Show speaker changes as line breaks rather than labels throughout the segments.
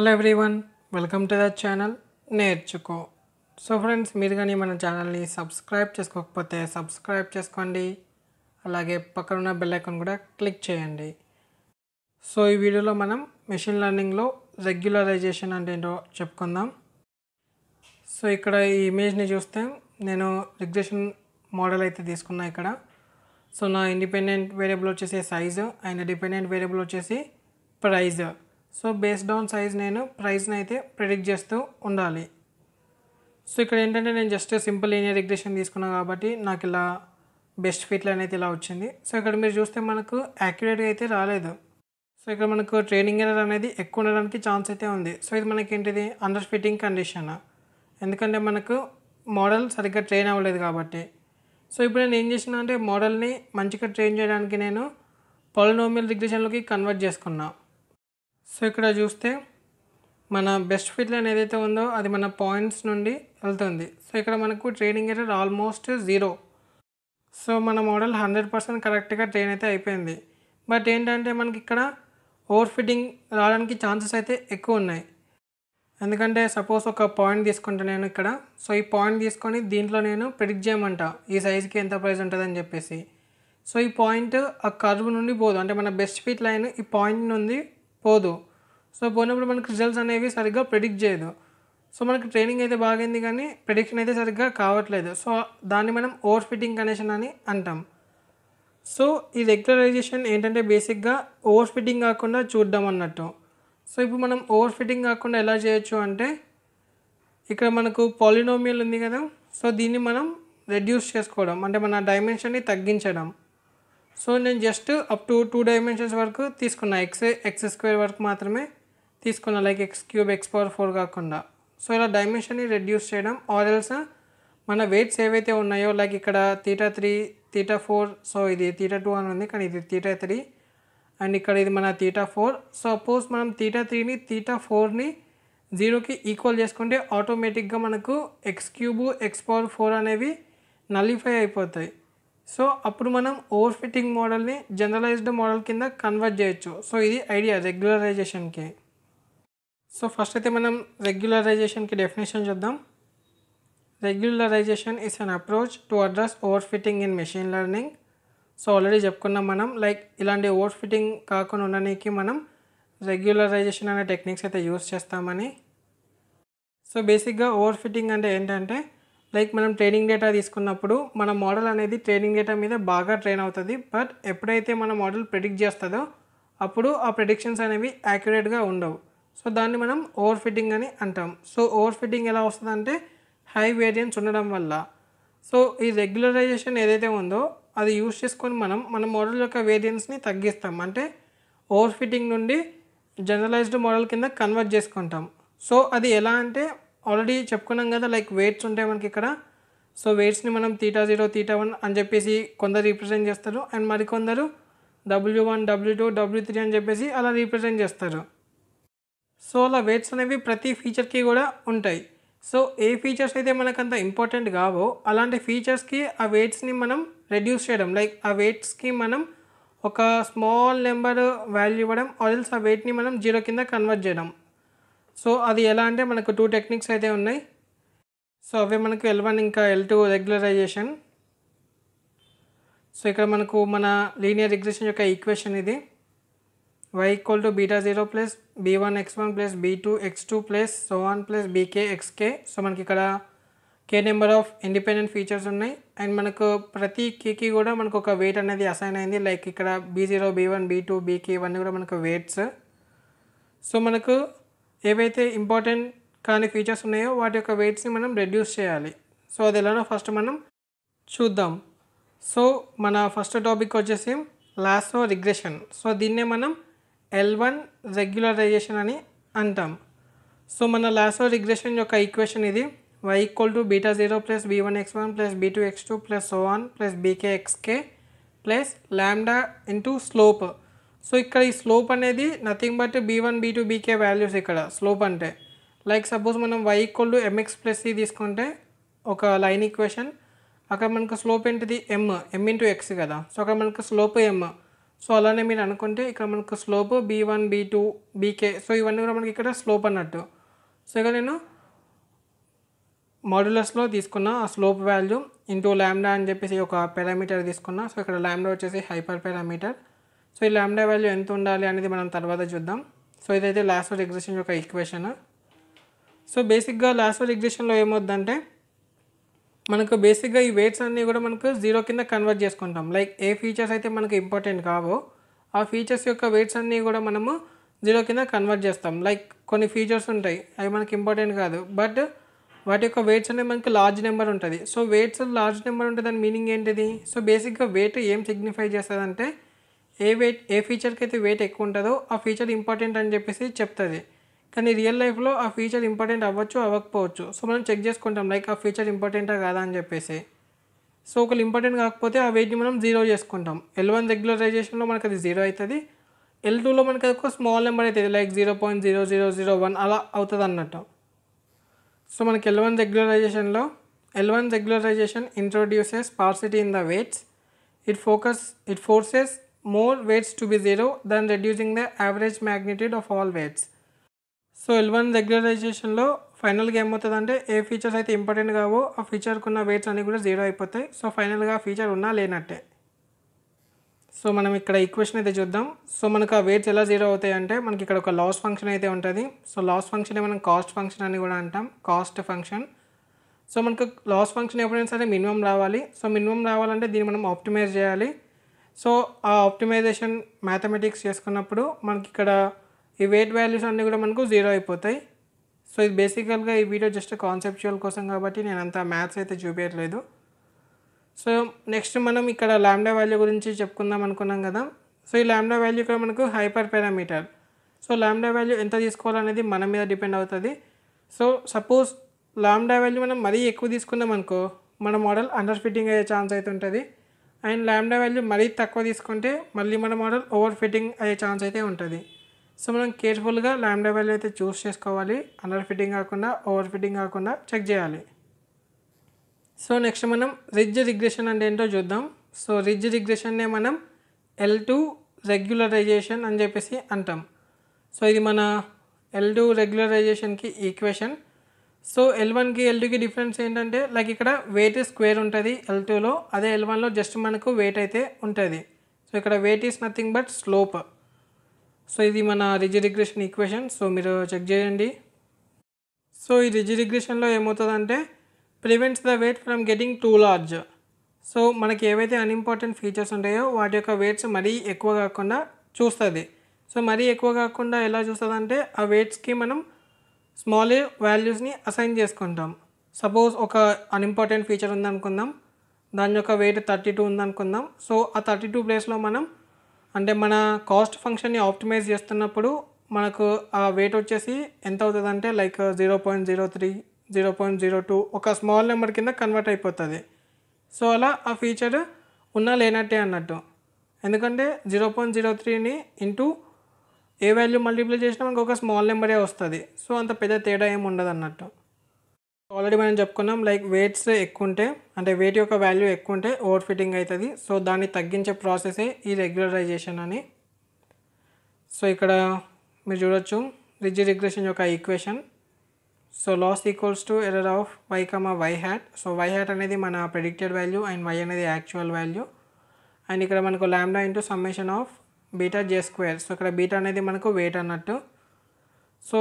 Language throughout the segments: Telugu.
Hello everyone welcome to the channel నేర్చుకో సో ఫ్రెండ్స్ మీరు కానీ మన ఛానల్ని సబ్స్క్రైబ్ చేసుకోకపోతే సబ్స్క్రైబ్ చేసుకోండి అలాగే పక్కన ఉన్న బెల్లైకన్ కూడా క్లిక్ చేయండి సో ఈ వీడియోలో మనం మెషిన్ లెర్నింగ్లో రెగ్యులరైజేషన్ అంటే ఏంటో చెప్పుకుందాం సో ఇక్కడ ఈ ఇమేజ్ని చూస్తే నేను రిగ్రెషన్ మోడల్ అయితే తీసుకున్నా ఇక్కడ సో నా ఇండిపెండెంట్ వేరియబుల్ వచ్చేసి సైజు అండ్ డిపెండెంట్ వేరియబుల్ వచ్చేసి prize so based on size నేను ప్రైస్ని అయితే ప్రిడిక్ట్ చేస్తూ ఉండాలి సో ఇక్కడ ఏంటంటే నేను జస్ట్ సింపుల్ ఏనియర్ రిగ్రెషన్ తీసుకున్నాను కాబట్టి నాకు ఇలా బెస్ట్ ఫిట్ లైన్ అయితే ఇలా వచ్చింది సో ఇక్కడ మీరు చూస్తే మనకు యాక్యురేట్గా అయితే రాలేదు సో ఇక్కడ మనకు ట్రైనింగ్ ఎరర్ అనేది ఎక్కువ ఉండడానికి ఛాన్స్ అయితే ఉంది సో ఇది మనకి ఏంటిది అండర్ ఫిట్టింగ్ కండిషన్ ఎందుకంటే మనకు మోడల్ సరిగ్గా ట్రైన్ అవ్వలేదు కాబట్టి సో ఇప్పుడు నేను ఏం చేసిన అంటే మోడల్ని మంచిగా ట్రైన్ చేయడానికి నేను పొలినోమియల్ రిగ్రెషన్లోకి కన్వర్ట్ చేసుకున్నాను సో ఇక్కడ చూస్తే మన బెస్ట్ ఫిట్ లైన్ ఏదైతే ఉందో అది మన పాయింట్స్ నుండి వెళ్తుంది సో ఇక్కడ మనకు trading error almost zero so మన మోడల్ హండ్రెడ్ పర్సెంట్ కరెక్ట్గా ట్రైన్ అయితే అయిపోయింది బట్ ఏంటంటే మనకి ఇక్కడ ఓవర్ ఫిట్టింగ్ రావడానికి ఛాన్సెస్ అయితే ఎక్కువ ఉన్నాయి ఎందుకంటే సపోజ్ ఒక పాయింట్ తీసుకుంటా నేను ఇక్కడ సో ఈ పాయింట్ తీసుకొని దీంట్లో నేను ప్రిడిక్ట్ చేయమంట ఈ సైజుకి ఎంత ప్రైస్ ఉంటుందని చెప్పేసి సో ఈ పాయింట్ ఆ కర్వ్ నుండి పోదు అంటే మన బెస్ట్ ఫిట్ లైన్ ఈ పాయింట్ నుండి పోదు సో పోయినప్పుడు మనకు రిజల్ట్స్ అనేవి సరిగ్గా ప్రిడిక్ట్ చేయదు సో మనకు ట్రైనింగ్ అయితే బాగైంది కానీ ప్రిడిక్షన్ అయితే సరిగ్గా కావట్లేదు సో దాన్ని మనం ఓవర్ ఫిట్టింగ్ కండిషన్ అని అంటాం సో ఈ రెగ్యులరైజేషన్ ఏంటంటే బేసిక్గా ఓవర్ ఫిట్టింగ్ కాకుండా చూద్దాం అన్నట్టు సో ఇప్పుడు మనం ఓవర్ ఫిట్టింగ్ కాకుండా ఎలా చేయొచ్చు అంటే ఇక్కడ మనకు పాలినోమియల్ ఉంది కదా సో దీన్ని మనం రెడ్యూస్ చేసుకోవడం అంటే మన డైమెన్షన్ని తగ్గించడం సో నేను just up to two dimensions వరకు తీసుకున్నా ఎక్స్ ఎక్స్ స్క్వేర్ వరకు మాత్రమే తీసుకున్నా like X cube X power four కాకుండా సో ఇలా డైమెన్షన్ని రెడ్యూస్ చేయడం ఆర్ఎల్స్ మన వెయిట్స్ ఏవైతే ఉన్నాయో లైక్ ఇక్కడ theta three theta four so ఇది తీటా టూ అని ఉంది కానీ ఇది తీటా త్రీ అండ్ ఇక్కడ ఇది మన తీటా ఫోర్ సపోజ్ మనం తీటా త్రీని తీటా ఫోర్ని జీరోకి ఈక్వల్ చేసుకుంటే ఆటోమేటిక్గా మనకు X cube X power four అనేవి నలిఫై అయిపోతాయి సో అప్పుడు మనం ఓవర్ ఫిట్టింగ్ మోడల్ని జనరలైజ్డ్ మోడల్ కింద కన్వర్ట్ చేయొచ్చు సో ఇది ఐడియా రెగ్యులరైజేషన్కి సో ఫస్ట్ అయితే మనం రెగ్యులరైజేషన్కి డెఫినేషన్ చూద్దాం regularisation is an approach to address over fitting in machine learning so already చెప్పుకున్నాం మనం లైక్ ఇలాంటి ఓవర్ ఫిట్టింగ్ కాకుండా ఉండడానికి మనం రెగ్యులరైజేషన్ అనే టెక్నిక్స్ అయితే యూస్ చేస్తామని సో బేసిక్గా ఓవర్ ఫిట్టింగ్ అంటే ఏంటంటే లైక్ మనం ట్రైనింగ్ డేటా తీసుకున్నప్పుడు మన మోడల్ అనేది ట్రైనింగ్ డేటా మీద బాగా ట్రైన్ అవుతుంది బట్ ఎప్పుడైతే మన మోడల్ ప్రిడిక్ట్ చేస్తుందో అప్పుడు ఆ ప్రిడిక్షన్స్ అనేవి యాక్యురేట్గా ఉండవు సో దాన్ని మనం ఓవర్ ఫిట్టింగ్ అని అంటాం సో ఓవర్ ఫిట్టింగ్ ఎలా వస్తుందంటే హై వేరియన్స్ ఉండడం వల్ల సో ఈ రెగ్యులరైజేషన్ ఏదైతే ఉందో అది యూజ్ చేసుకొని మనం మన మోడల్ యొక్క వేరియన్స్ని తగ్గిస్తాం అంటే ఓవర్ ఫిట్టింగ్ నుండి జనరలైజ్డ్ మోడల్ కింద కన్వర్ట్ చేసుకుంటాం సో అది ఎలా అంటే ఆల్రెడీ చెప్పుకున్నాం కదా లైక్ వెయిట్స్ ఉంటాయి మనకి ఇక్కడ సో వెయిట్స్ని మనం తీటా జీరో తీటా వన్ అని చెప్పేసి కొందరు రీప్రజెంట్ చేస్తారు అండ్ మరికొందరు W one W two W three అని చెప్పేసి అలా రీప్రజెంట్ చేస్తారు సో అలా వెయిట్స్ అనేవి ప్రతి ఫీచర్కి కూడా ఉంటాయి సో ఏ ఫీచర్స్ అయితే మనకు అంత ఇంపార్టెంట్ కావో అలాంటి ఫీచర్స్కి ఆ వెయిట్స్ని మనం రెడ్యూస్ చేయడం లైక్ ఆ వెయిట్స్కి మనం ఒక స్మాల్ నెంబర్ వాల్యూ ఇవ్వడం ఆర్ ఎల్స్ ఆ వెయిట్ని మనం జీరో కింద కన్వర్ట్ చేయడం సో అది అలా అంటే మనకు 2 టెక్నిక్స్ అయితే ఉన్నాయి సో అవై మనకు l1 ఇంకా l2 రెగ్యులరైజేషన్ సో ఇక్కడ మనకు మన లీనియర్ రిగ్రెషన్ యొక్క ఈక్వేషన్ ఇది y = β0 + b1x1 + b2x2 + so 1 + bkxk so మనకి ఇక్కడ k number of independent features ఉన్నాయి and మనకు ప్రతి k కి కూడా మనకు ఒక weight అనేది assign అయినది లైక్ ఇక్కడ b0 b1 b2 bk అన్ని కూడా మనకు weights సో మనకు ఏవైతే ఇంపార్టెంట్ కాని ఫీచర్స్ ఉన్నాయో వాటి యొక్క వెయిట్స్ని మనం రెడ్యూస్ చేయాలి సో అది ఎలానో ఫస్ట్ మనం చూద్దాం సో మన ఫస్ట్ టాపిక్ వచ్చేసి లాసో రిగ్రెషన్ సో దీన్నే మనం ఎల్ వన్ రెగ్యులరైజేషన్ అని అంటాం సో మన లాసో రిగ్రెషన్ యొక్క ఈక్వేషన్ ఇది Y equal to beta zero plus B one X one plus B two X two plus so one plus B K X K plus lambda into slope so ఇక్కడ ఈ స్లోప్ అనేది nothing but B one B two B K values ఇక్కడ స్లోప్ అంటే లైక్ సపోజ్ మనం వై ఈక్వల్ ఎంఎక్స్ ప్లస్ తీసుకుంటే ఒక లైన్ ఈక్వేషన్ అక్కడ మనకు స్లోప్ ఏంటిది ఎమ్ ఎమ్ ఇంటూ ఎక్స్ కదా సో అక్కడ మనకు స్లోప్ ఎమ్ సో అలానే మీరు అనుకుంటే ఇక్కడ మనకు slope B one B two B K so ఇవన్నీ కూడా మనకి ఇక్కడ స్లోప్ అన్నట్టు సో ఇక్కడ నేను మాడ్యులస్లో తీసుకున్న ఆ స్లోప్ వాల్యూ ఇంటూ ల్యాండా అని చెప్పేసి ఒక పారామీటర్ తీసుకున్నా సో ఇక్కడ ల్యాండా వచ్చేసి హైపర్ పారామీటర్ సో ఈ ల్యాండా వాల్యూ ఎంత ఉండాలి అనేది మనం తర్వాత చూద్దాం సో ఇదైతే లాస్ట్ ఎగ్జిషన్ యొక్క ఈక్వేషన్ సో బేసిక్గా లాస్ట్ ఎగ్జిషన్లో ఏమవుద్దంటే మనకు బేసిక్గా ఈ వెయిట్స్ అన్నీ కూడా మనకు జీరో కింద కన్వర్ట్ చేసుకుంటాం లైక్ ఏ ఫీచర్స్ అయితే మనకు ఇంపార్టెంట్ కావో ఆ ఫీచర్స్ యొక్క వెయిట్స్ అన్నీ కూడా మనము జీరో కింద కన్వర్ట్ చేస్తాం లైక్ కొన్ని ఫీచర్స్ ఉంటాయి అవి మనకి ఇంపార్టెంట్ కాదు బట్ వాటి యొక్క వెయిట్స్ అనేవి మనకి లార్జ్ నెంబర్ ఉంటుంది సో వెయిట్స్ లార్జ్ నెంబర్ ఉంటుంది దాని మీనింగ్ ఏంటిది సో బేసిక్గా వెయిట్ ఏం సిగ్నిఫై చేస్తుందంటే ఏ వెయిట్ ఏ ఫీచర్కి అయితే వెయిట్ ఎక్కువ ఉంటుందో ఆ ఫీచర్ ఇంపార్టెంట్ అని చెప్పేసి చెప్తుంది కానీ రియల్ లైఫ్లో ఆ ఫీచర్ ఇంపార్టెంట్ అవ్వచ్చు అవ్వకపోవచ్చు సో మనం చెక్ చేసుకుంటాం లైక్ ఆ ఫీచర్ ఇంపార్టెంటా కాదా అని చెప్పేసి సో ఒకళ్ళు ఇంపార్టెంట్ కాకపోతే ఆ వెయిట్ని మనం జీరో చేసుకుంటాం ఎల్ వన్ రెగ్యులరైజేషన్లో మనకు అది జీరో అవుతుంది ఎల్ టూలో మనకి ఒక స్మాల్ నెంబర్ అవుతుంది like zero point zero zero zero one అలా అవుతుంది అన్నట్టు సో మనకి ఎల్ వన్ రెగ్యులరైజేషన్లో L one regularisation introduces sparsity in the weights it focus it forces more weights to be 0 than reducing the average magnitude of all weights. So L one రెగ్యులరైజేషన్లో ఫైనల్గా ఏమవుతుందంటే ఏ ఫీచర్స్ అయితే ఇంపార్టెంట్ కావో ఆ ఫీచర్కి ఉన్న వెయిట్స్ అన్నీ కూడా జీరో అయిపోతాయి సో ఫైనల్గా ఫీచర్ ఉన్నా లేనట్టే సో మనం ఇక్కడ ఈక్వేషన్ అయితే చూద్దాం సో మనకు ఆ వెయిట్స్ ఎలా జీరో అవుతాయి అంటే మనకి ఇక్కడ ఒక లాస్ ఫంక్షన్ అయితే ఉంటుంది సో లాస్ ఫంక్షన్ మనం కాస్ట్ ఫంక్షన్ అని కూడా అంటాం కాస్ట్ ఫంక్షన్ సో మనకు లాస్ ఫంక్షన్ ఎప్పుడైనా సరే మినిమం రావాలి సో మినిమం రావాలంటే దీన్ని మనం ఆప్టిమైజ్ చేయాలి సో ఆ ఆప్టిమైజేషన్ మ్యాథమెటిక్స్ చేసుకున్నప్పుడు మనకి ఇక్కడ ఈ వెయిట్ వాల్యూస్ అన్నీ కూడా మనకు జీరో అయిపోతాయి సో ఇది బేసికల్గా ఈ వీడియో జస్ట్ కాన్సెప్చువల్ కోసం కాబట్టి నేను అంత మ్యాథ్స్ అయితే చూపించట్లేదు సో నెక్స్ట్ మనం ఇక్కడ ల్యాండా వాల్యూ గురించి చెప్పుకుందాం అనుకున్నాం కదా సో ఈ ల్యాండా వాల్యూ ఇక్కడ మనకు hyper parameter so lambda value ఎంత తీసుకోవాలనేది మన మీద డిపెండ్ అవుతుంది సో సపోజ్ ల్యాండా వాల్యూ మనం మరీ ఎక్కువ తీసుకున్నాం అనుకో మన మోడల్ అండర్ ఫిట్టింగ్ అయ్యే ఛాన్స్ అయితే ఉంటుంది అండ్ ల్యాండా వాల్యూ మరీ తక్కువ తీసుకుంటే మళ్ళీ మన మోడల్ ఓవర్ ఫిట్టింగ్ అయ్యే ఛాన్స్ అయితే ఉంటుంది సో మనం కేర్ఫుల్గా ల్యాండా వాల్యూ అయితే చూస్ చేసుకోవాలి అండర్ ఫిట్టింగ్ కాకుండా ఓవర్ ఫిట్టింగ్ కాకుండా చెక్ చేయాలి సో నెక్స్ట్ మనం రిజ్ రిగ్రెషన్ అంటే ఏంటో చూద్దాం సో రిజ్ రిగ్రెషన్నే మనం ఎల్ టూ రెగ్యులరైజేషన్ అని చెప్పేసి అంటాం సో ఇది మన ఎల్ టూ రెగ్యులరైజేషన్కి ఈక్వేషన్ సో ఎల్ వన్కి ఎల్ టూకి డిఫరెన్స్ ఏంటంటే లైక్ ఇక్కడ వెయిట్ స్క్వేర్ ఉంటుంది ఎల్ టూలో అదే ఎల్ వన్లో జస్ట్ మనకు వెయిట్ అయితే ఉంటుంది సో ఇక్కడ weight is nothing but slope so ఇది మన రిజిరిగ్రేషన్ ఈక్వేషన్ సో మీరు చెక్ చేయండి సో ఈ రిజిరిగ్రేషన్లో ఏమవుతుందంటే prevents the weight from getting too large so మనకి ఏవైతే అన్ఇంపార్టెంట్ ఫీచర్స్ ఉంటాయో వాటి యొక్క వెయిట్స్ మరీ ఎక్కువ కాకుండా చూస్తుంది సో మరీ ఎక్కువ కాకుండా ఎలా చూస్తుందంటే ఆ వెయిట్స్కి మనం స్మాల్ వాల్యూస్ని అసైన్ చేసుకుంటాం సపోజ్ ఒక అన్ఇంపార్టెంట్ ఫీచర్ ఉందనుకుందాం దాని యొక్క వెయిట్ థర్టీ టూ ఉందనుకుందాం సో ఆ థర్టీ టూ ప్లేస్లో మనం అంటే మన కాస్ట్ ఫంక్షన్ని ఆప్టిమైజ్ చేస్తున్నప్పుడు మనకు ఆ వెయిట్ వచ్చేసి ఎంత అవుతుందంటే like zero point zero three zero point zero two ఒక స్మాల్ నెంబర్ కింద కన్వర్ట్ అయిపోతుంది సో అలా ఆ ఫీచర్ ఉన్నా లేనట్టే అన్నట్టు ఎందుకంటే జీరో పాయింట్ జీరో త్రీని ఇంటూ ఏ వాల్యూ మల్టిప్లై చేసినా మనకు ఒక స్మాల్ నెంబరే వస్తుంది సో అంత పెద్ద తేడా ఏమి ఉండదు అన్నట్టు ఆల్రెడీ మనం చెప్పుకున్నాం లైక్ వెయిట్స్ ఎక్కువ ఉంటే అంటే వెయిట్ యొక్క వాల్యూ ఎక్కువ ఉంటే ఓవర్ ఫిట్టింగ్ అవుతుంది సో దాన్ని తగ్గించే ప్రాసెసే ఈ రెగ్యులరైజేషన్ అని సో ఇక్కడ మీరు చూడొచ్చు రిజి రిగ్రెషన్ యొక్క equation so loss equals to error of y ఆ y hat so y hat అనేది మన ప్రెడిక్టెడ్ వాల్యూ అండ్ వై అనేది యాక్చువల్ వాల్యూ అండ్ ఇక్కడ మనకు lambda into summation of beta j square so ఇక్కడ బీటా అనేది మనకు వెయిట్ అన్నట్టు సో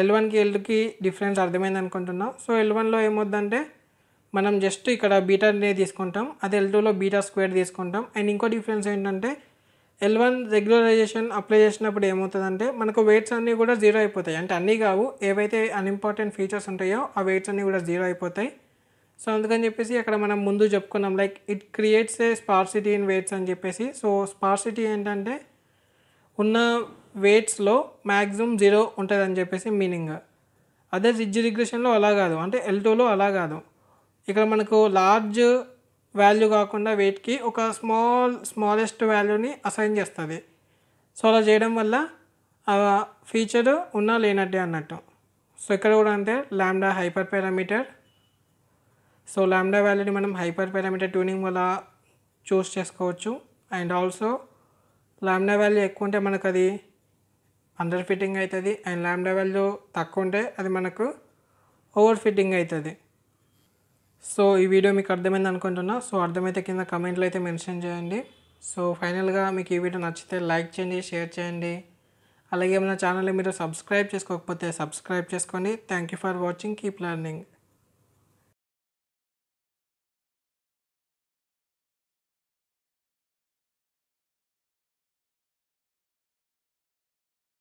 ఎల్ వన్కి ఎల్కి డిఫరెన్స్ అర్థమైంది అనుకుంటున్నాం సో ఎల్ వన్లో ఏమవుద్దంటే మనం జస్ట్ ఇక్కడ బీటానే తీసుకుంటాం అదే ఎల్ టూలో బీటా స్క్వేర్ తీసుకుంటాం అండ్ ఇంకో డిఫరెన్స్ ఏంటంటే ఎల్ వన్ రెగ్యులరైజేషన్ అప్లై చేసినప్పుడు ఏమవుతుందంటే మనకు వెయిట్స్ అన్నీ కూడా జీరో అయిపోతాయి అంటే అన్నీ కావు ఏవైతే అన్ఇంపార్టెంట్ ఫీచర్స్ ఉంటాయో ఆ వెయిట్స్ అన్నీ కూడా జీరో అయిపోతాయి సో అందుకని చెప్పేసి అక్కడ మనం ముందు చెప్పుకున్నాం like it creates a sparsity in weights అని చెప్పేసి సో స్పార్సిటీ ఏంటంటే ఉన్న వెయిట్స్లో మ్యాక్సిమం జీరో ఉంటుందని చెప్పేసి మీనింగ్ అదే రిజ్ రిగ్రెషన్లో అలా కాదు అంటే ఎల్ టూలో అలా కాదు ఇక్కడ మనకు లార్జ్ వాల్యూ కాకుండా వెయిట్కి ఒక స్మాల్ స్మాలెస్ట్ వాల్యూని అసైన్ చేస్తుంది సో అలా చేయడం వల్ల ఆ ఫీచర్ ఉన్నా లేనట్టే అన్నట్టు సో ఇక్కడ కూడా అంతే ల్యాండా హైపర్ పారామీటర్ సో లామ్డా వాల్యూని మనం హైపర్ పారామీటర్ ట్యూనింగ్ వల్ల చూస్ చేసుకోవచ్చు అండ్ ఆల్సో లామ్డా వాల్యూ ఎక్కువ ఉంటే మనకు అది అండర్ ఫిట్టింగ్ అవుతుంది అండ్ లామ్డా వాల్యూ తక్కువ ఉంటే అది మనకు ఓవర్ ఫిట్టింగ్ అవుతుంది సో ఈ వీడియో మీకు అర్థమైంది అనుకుంటున్నా సో అర్థమైతే కింద కమెంట్లు అయితే మెన్షన్ చేయండి సో ఫైనల్గా మీకు ఈ వీడియో నచ్చితే లైక్ చేయండి షేర్ చేయండి అలాగే మన ఛానల్ని మీరు సబ్స్క్రైబ్ చేసుకోకపోతే సబ్స్క్రైబ్ చేసుకోండి thank you for watching keep learning